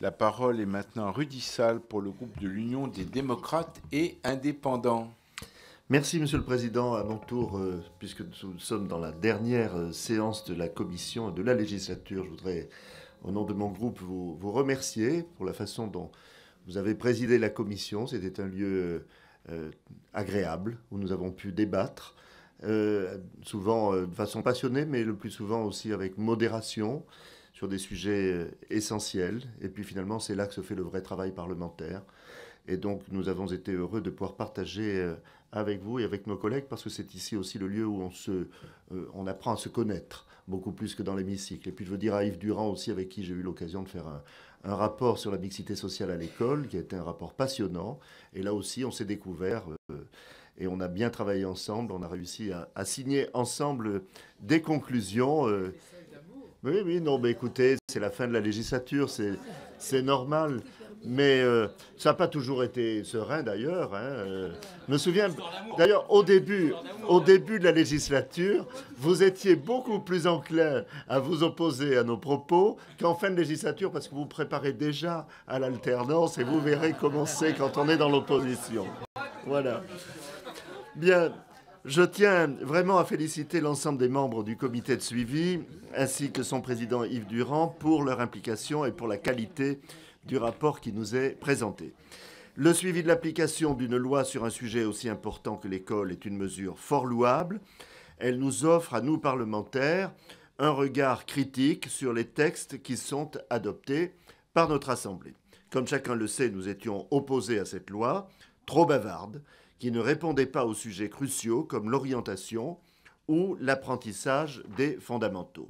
La parole est maintenant à Rudy Salle pour le groupe de l'Union des démocrates et indépendants. Merci, Monsieur le Président. À mon tour, euh, puisque nous sommes dans la dernière euh, séance de la Commission et de la législature, je voudrais, au nom de mon groupe, vous, remercier pour la façon dont vous avez présidé la Commission. C'était un lieu euh, agréable où nous avons pu débattre, souvent de façon passionnée, mais le plus souvent aussi avec modération sur des sujets euh, essentiels. Et puis finalement, c'est là que se fait le vrai travail parlementaire. Et donc, nous avons été heureux de pouvoir partager euh, avec vous et avec nos collègues, parce que c'est ici aussi le lieu où on, se, euh, on apprend à se connaître beaucoup plus que dans l'hémicycle. Et puis, je veux dire à Yves Durand aussi, avec qui j'ai eu l'occasion de faire un, rapport sur la mixité sociale à l'école, qui a été un rapport passionnant. Et là aussi, on s'est découvert. et on a bien travaillé ensemble, on a réussi à, signer ensemble des conclusions oui, oui, non, mais écoutez, c'est la fin de la législature, c'est normal. Mais euh, ça n'a pas toujours été serein d'ailleurs. Hein, euh. je me souviens, d'ailleurs, au début, au début de la législature, vous étiez beaucoup plus enclin à vous opposer à nos propos qu'en fin de législature parce que vous vous préparez déjà à l'alternance et vous verrez comment c'est quand on est dans l'opposition. Voilà. Bien. Je tiens vraiment à féliciter l'ensemble des membres du comité de suivi, ainsi que son président Yves Durand, pour leur implication et pour la qualité du rapport qui nous est présenté. Le suivi de l'application d'une loi sur un sujet aussi important que l'école est une mesure fort louable. Elle nous offre, à nous parlementaires, un regard critique sur les textes qui sont adoptés par notre Assemblée. Comme chacun le sait, nous étions opposés à cette loi, trop bavarde, qui ne répondaient pas aux sujets cruciaux comme l'orientation ou l'apprentissage des fondamentaux.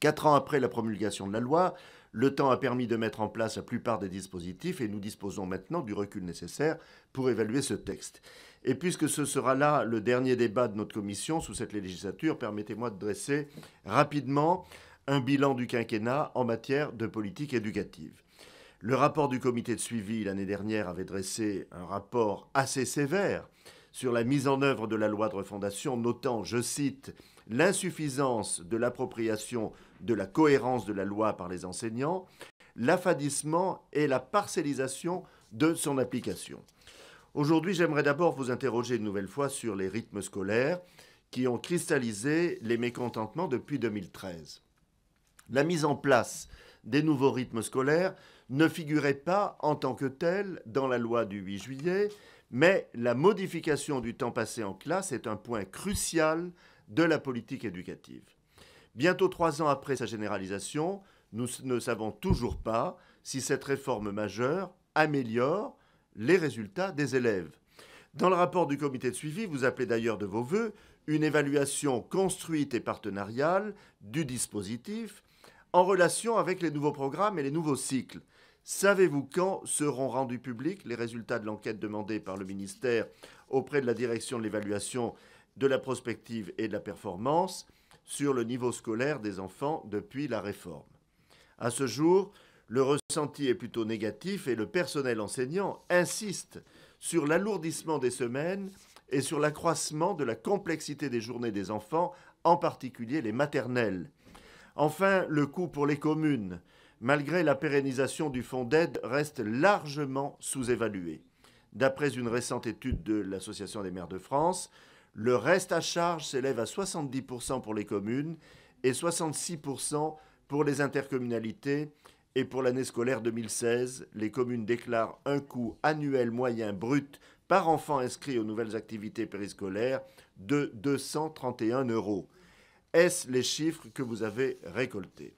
Quatre ans après la promulgation de la loi, le temps a permis de mettre en place la plupart des dispositifs et nous disposons maintenant du recul nécessaire pour évaluer ce texte. Et puisque ce sera là le dernier débat de notre commission sous cette législature, permettez-moi de dresser rapidement un bilan du quinquennat en matière de politique éducative. Le rapport du comité de suivi l'année dernière avait dressé un rapport assez sévère sur la mise en œuvre de la loi de refondation, notant, je cite, l'insuffisance de l'appropriation de la cohérence de la loi par les enseignants, l'affadissement et la parcellisation de son application. Aujourd'hui, j'aimerais d'abord vous interroger une nouvelle fois sur les rythmes scolaires qui ont cristallisé les mécontentements depuis 2013. La mise en place des nouveaux rythmes scolaires ne figurait pas en tant que tel dans la loi du 8 juillet, mais la modification du temps passé en classe est un point crucial de la politique éducative. Bientôt trois ans après sa généralisation, nous ne savons toujours pas si cette réforme majeure améliore les résultats des élèves. Dans le rapport du comité de suivi, vous appelez d'ailleurs de vos voeux une évaluation construite et partenariale du dispositif en relation avec les nouveaux programmes et les nouveaux cycles. Savez-vous quand seront rendus publics les résultats de l'enquête demandée par le ministère auprès de la direction de l'évaluation de la prospective et de la performance sur le niveau scolaire des enfants depuis la réforme À ce jour, le ressenti est plutôt négatif et le personnel enseignant insiste sur l'alourdissement des semaines et sur l'accroissement de la complexité des journées des enfants, en particulier les maternelles. Enfin, le coût pour les communes, malgré la pérennisation du fonds d'aide, reste largement sous évalué D'après une récente étude de l'Association des maires de France, le reste à charge s'élève à 70% pour les communes et 66% pour les intercommunalités. Et pour l'année scolaire 2016, les communes déclarent un coût annuel moyen brut par enfant inscrit aux nouvelles activités périscolaires de 231 euros. Est-ce les chiffres que vous avez récoltés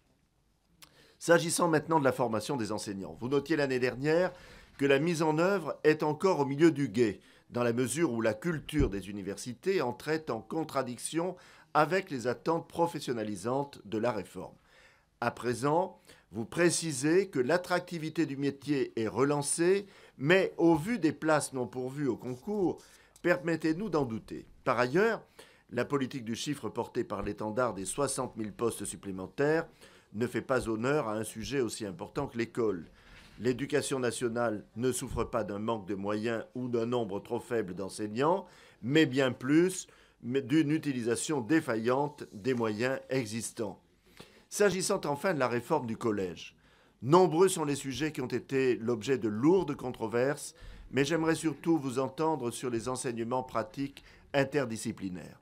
S'agissant maintenant de la formation des enseignants, vous notiez l'année dernière que la mise en œuvre est encore au milieu du guet, dans la mesure où la culture des universités entrait en contradiction avec les attentes professionnalisantes de la réforme. À présent, vous précisez que l'attractivité du métier est relancée, mais au vu des places non pourvues au concours, permettez-nous d'en douter. Par ailleurs, la politique du chiffre portée par l'étendard des 60 000 postes supplémentaires ne fait pas honneur à un sujet aussi important que l'école. L'éducation nationale ne souffre pas d'un manque de moyens ou d'un nombre trop faible d'enseignants, mais bien plus d'une utilisation défaillante des moyens existants. S'agissant enfin de la réforme du collège, nombreux sont les sujets qui ont été l'objet de lourdes controverses, mais j'aimerais surtout vous entendre sur les enseignements pratiques interdisciplinaires.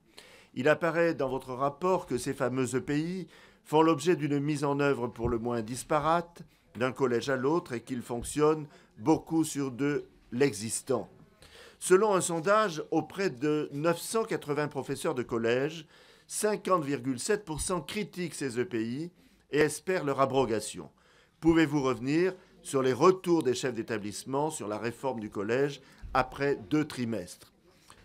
Il apparaît dans votre rapport que ces fameux EPI font l'objet d'une mise en œuvre pour le moins disparate d'un collège à l'autre et qu'ils fonctionnent beaucoup sur de l'existant. Selon un sondage auprès de 980 professeurs de collège, 50,7% critiquent ces EPI et espèrent leur abrogation. Pouvez-vous revenir sur les retours des chefs d'établissement sur la réforme du collège après deux trimestres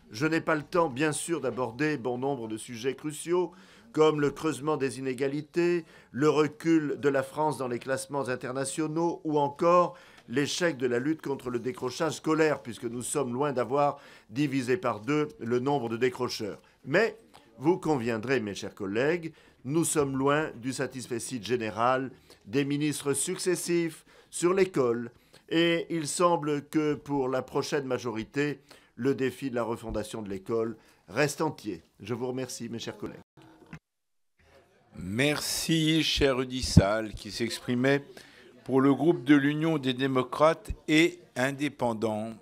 Je n'ai pas le temps, bien sûr, d'aborder bon nombre de sujets cruciaux, comme le creusement des inégalités, le recul de la France dans les classements internationaux ou encore l'échec de la lutte contre le décrochage scolaire, puisque nous sommes loin d'avoir divisé par deux le nombre de décrocheurs. Mais vous conviendrez, mes chers collègues, nous sommes loin du satisfecit général des ministres successifs sur l'école, et il semble que pour la prochaine majorité, le défi de la refondation de l'école reste entier. Je vous remercie, mes chers collègues. Merci, cher Udissal, qui s'exprimait pour le groupe de l'Union des démocrates et indépendants.